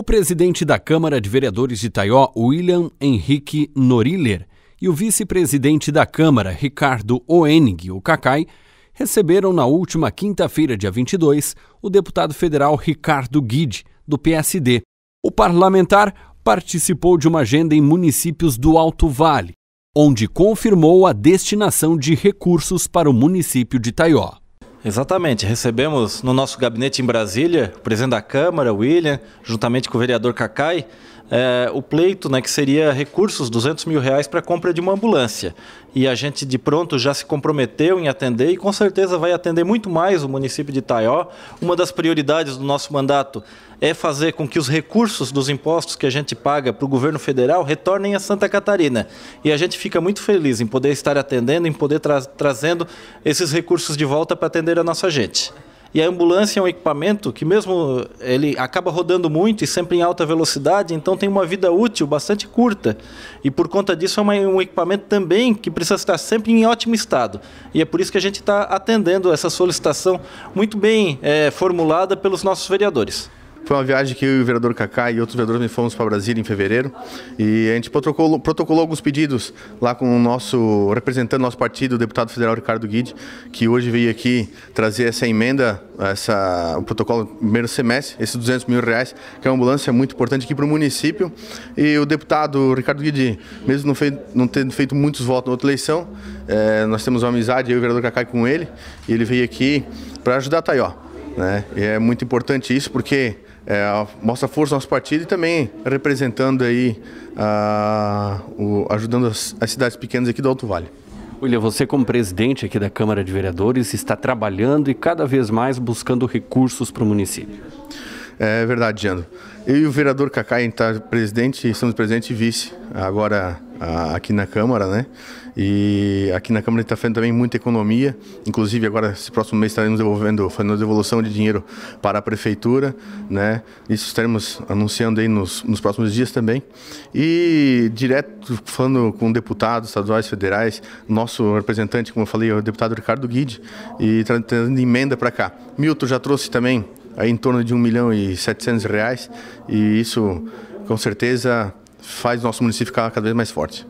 O presidente da Câmara de Vereadores de Itaió, William Henrique Noriller, e o vice-presidente da Câmara, Ricardo Oenig, o Cacai, receberam na última quinta-feira, dia 22, o deputado federal Ricardo Guide, do PSD. O parlamentar participou de uma agenda em municípios do Alto Vale, onde confirmou a destinação de recursos para o município de Itaió. Exatamente. Recebemos no nosso gabinete em Brasília o presidente da Câmara, William, juntamente com o vereador Cacai, é, o pleito, né, que seria recursos, 200 mil reais para compra de uma ambulância. E a gente de pronto já se comprometeu em atender e com certeza vai atender muito mais o município de Itaió. Uma das prioridades do nosso mandato é fazer com que os recursos dos impostos que a gente paga para o governo federal retornem a Santa Catarina. E a gente fica muito feliz em poder estar atendendo, em poder tra trazendo esses recursos de volta para atender a nossa gente. E a ambulância é um equipamento que mesmo ele acaba rodando muito e sempre em alta velocidade, então tem uma vida útil bastante curta. E por conta disso é uma, um equipamento também que precisa estar sempre em ótimo estado. E é por isso que a gente está atendendo essa solicitação muito bem é, formulada pelos nossos vereadores. Foi uma viagem que eu e o vereador Kaká e outros vereadores me fomos para Brasília em fevereiro e a gente protocolou, protocolou alguns pedidos lá com o nosso representante do nosso partido, o deputado federal Ricardo Guide, que hoje veio aqui trazer essa emenda, essa, o protocolo primeiro semestre, esses 200 mil reais, que é uma ambulância muito importante aqui para o município. E o deputado Ricardo Guide, mesmo não, fez, não tendo feito muitos votos na outra eleição, é, nós temos uma amizade, eu e o vereador Kaká com ele, e ele veio aqui para ajudar tá a Taió. Né? E é muito importante isso porque é, mostra força nosso partido e também representando aí, a, o, ajudando as, as cidades pequenas aqui do Alto Vale. William, você como presidente aqui da Câmara de Vereadores está trabalhando e cada vez mais buscando recursos para o município. É verdade, Jando. Eu e o vereador Cacá, a gente tá presidente, estamos presidente e vice agora a, aqui na Câmara, né? E aqui na Câmara está fazendo também muita economia. Inclusive, agora, esse próximo mês, estaremos devolvendo, fazendo devolução de dinheiro para a Prefeitura, né? Isso estaremos anunciando aí nos, nos próximos dias também. E direto falando com deputados estaduais, federais, nosso representante, como eu falei, é o deputado Ricardo Guide, e trazendo emenda para cá. Milton já trouxe também em torno de 1 milhão e 700 reais, e isso com certeza faz nosso município ficar cada vez mais forte.